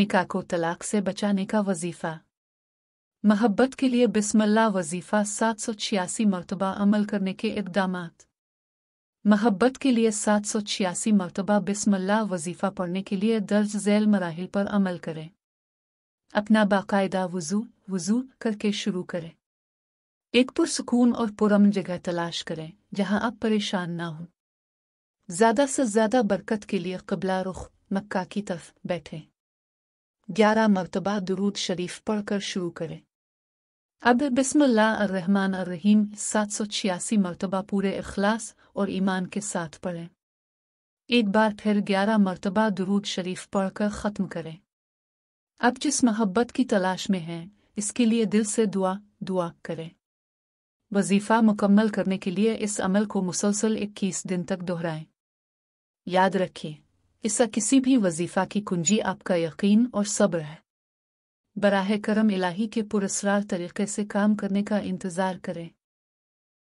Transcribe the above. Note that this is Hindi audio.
निका को तलाक से बचाने का वजीफा महब्बत के लिए बिस्मल्ला वजीफा सात सौ छियासी मरतबा अमल करने के इकदाम महब्बत के लिए सात सौ छियासी मरतबा बिस्मल्ला वजीफा पढ़ने के लिए दर्ज झैल मराहल पर अमल करें अपना बाकायदा वजू वजू करके शुरू करें एक पुरसकून और पुरम जगह तलाश करें जहां आप परेशान ना हों ज़्यादा से ज़्यादा बरकत के लिए कबला रुख मक्का की तरफ बैठें ग्यारह मरतबा दरूद शरीफ पढ़कर शुरू करें अब रहीम सात सौ छियासी मरतबा पूरे अखलास और ईमान के साथ पढ़ें एक बार फिर ग्यारह मरतबा दरूद शरीफ पढ़कर ख़त्म करें अब जिस मोहब्बत की तलाश में हैं इसके लिए दिल से दुआ दुआ करें वजीफ़ा मुकम्मल करने के लिए इस अमल को मुसलसल इक्कीस दिन तक दोहराएं याद रखें इसका किसी भी वजीफा की कुंजी आपका यकीन और सब्र है बराह करम इलाही के पुरस्कार तरीके से काम करने का इंतज़ार करें